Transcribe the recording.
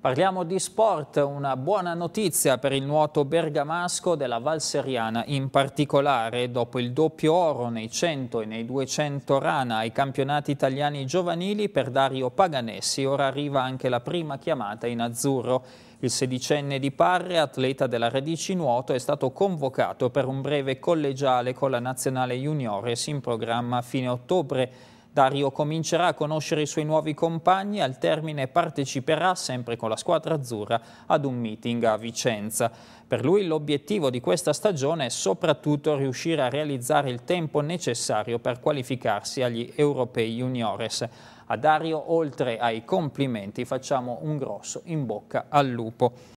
Parliamo di sport, una buona notizia per il nuoto bergamasco della Valseriana in particolare. Dopo il doppio oro nei 100 e nei 200 rana ai campionati italiani giovanili per Dario Paganessi, ora arriva anche la prima chiamata in azzurro. Il sedicenne di Parre, atleta della Radici Nuoto, è stato convocato per un breve collegiale con la nazionale juniores in programma a fine ottobre Dario comincerà a conoscere i suoi nuovi compagni e al termine parteciperà, sempre con la squadra azzurra, ad un meeting a Vicenza. Per lui l'obiettivo di questa stagione è soprattutto riuscire a realizzare il tempo necessario per qualificarsi agli europei juniores. A Dario, oltre ai complimenti, facciamo un grosso in bocca al lupo.